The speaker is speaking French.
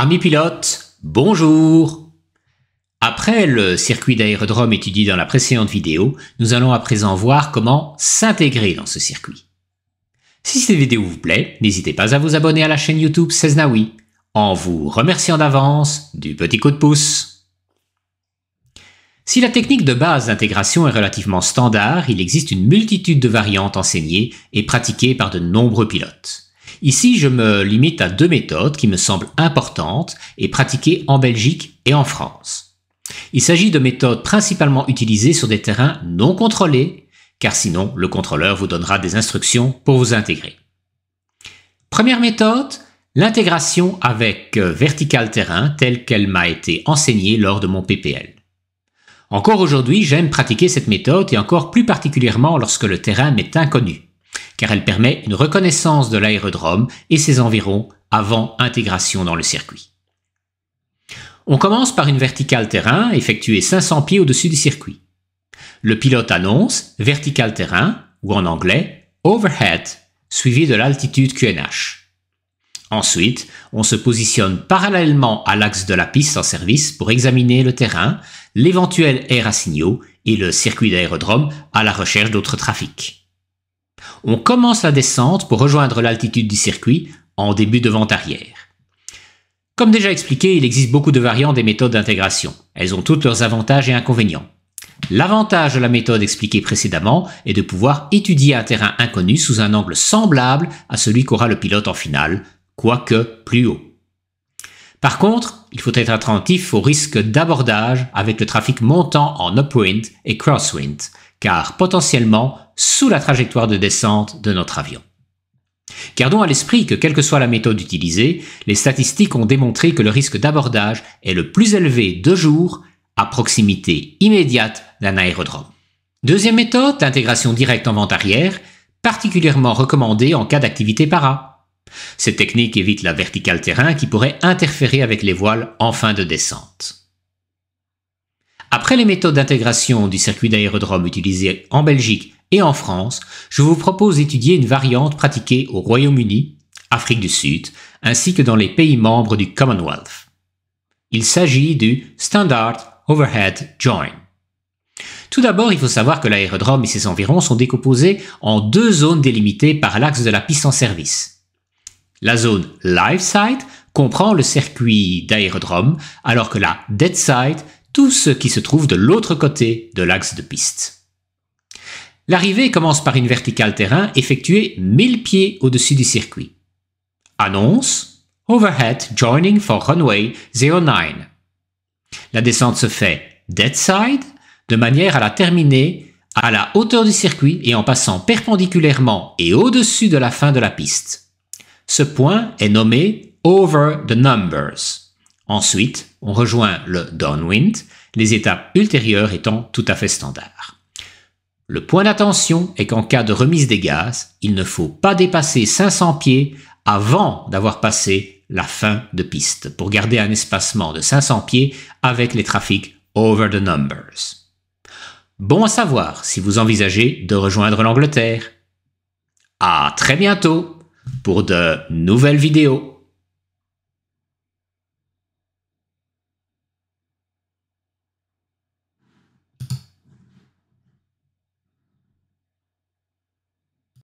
Amis pilotes, bonjour Après le circuit d'aérodrome étudié dans la précédente vidéo, nous allons à présent voir comment s'intégrer dans ce circuit. Si cette vidéo vous plaît, n'hésitez pas à vous abonner à la chaîne YouTube Seznawi, en vous remerciant d'avance du petit coup de pouce. Si la technique de base d'intégration est relativement standard, il existe une multitude de variantes enseignées et pratiquées par de nombreux pilotes. Ici, je me limite à deux méthodes qui me semblent importantes et pratiquées en Belgique et en France. Il s'agit de méthodes principalement utilisées sur des terrains non contrôlés, car sinon le contrôleur vous donnera des instructions pour vous intégrer. Première méthode, l'intégration avec euh, vertical terrain telle qu'elle m'a été enseignée lors de mon PPL. Encore aujourd'hui, j'aime pratiquer cette méthode et encore plus particulièrement lorsque le terrain m'est inconnu car elle permet une reconnaissance de l'aérodrome et ses environs avant intégration dans le circuit. On commence par une verticale terrain effectuée 500 pieds au-dessus du circuit. Le pilote annonce verticale terrain, ou en anglais overhead, suivi de l'altitude QNH. Ensuite, on se positionne parallèlement à l'axe de la piste en service pour examiner le terrain, l'éventuel air à signaux et le circuit d'aérodrome à la recherche d'autres trafics on commence la descente pour rejoindre l'altitude du circuit en début de vente arrière. Comme déjà expliqué, il existe beaucoup de variantes des méthodes d'intégration. Elles ont toutes leurs avantages et inconvénients. L'avantage de la méthode expliquée précédemment est de pouvoir étudier un terrain inconnu sous un angle semblable à celui qu'aura le pilote en finale, quoique plus haut. Par contre, il faut être attentif au risque d'abordage avec le trafic montant en upwind et crosswind, car potentiellement sous la trajectoire de descente de notre avion. Gardons à l'esprit que quelle que soit la méthode utilisée, les statistiques ont démontré que le risque d'abordage est le plus élevé de jour à proximité immédiate d'un aérodrome. Deuxième méthode, intégration directe en vente arrière, particulièrement recommandée en cas d'activité para. Cette technique évite la verticale terrain qui pourrait interférer avec les voiles en fin de descente. Après les méthodes d'intégration du circuit d'aérodrome utilisées en Belgique et en France, je vous propose d'étudier une variante pratiquée au Royaume-Uni, Afrique du Sud, ainsi que dans les pays membres du Commonwealth. Il s'agit du Standard Overhead Join. Tout d'abord, il faut savoir que l'aérodrome et ses environs sont décomposés en deux zones délimitées par l'axe de la piste en service. La zone Live Side comprend le circuit d'aérodrome, alors que la Dead Side, tout ce qui se trouve de l'autre côté de l'axe de piste. L'arrivée commence par une verticale terrain effectuée 1000 pieds au-dessus du circuit. Annonce Overhead joining for runway 09. La descente se fait dead side de manière à la terminer à la hauteur du circuit et en passant perpendiculairement et au-dessus de la fin de la piste. Ce point est nommé Over the Numbers. Ensuite, on rejoint le downwind, les étapes ultérieures étant tout à fait standards. Le point d'attention est qu'en cas de remise des gaz, il ne faut pas dépasser 500 pieds avant d'avoir passé la fin de piste pour garder un espacement de 500 pieds avec les trafics over the numbers. Bon à savoir si vous envisagez de rejoindre l'Angleterre. À très bientôt pour de nouvelles vidéos.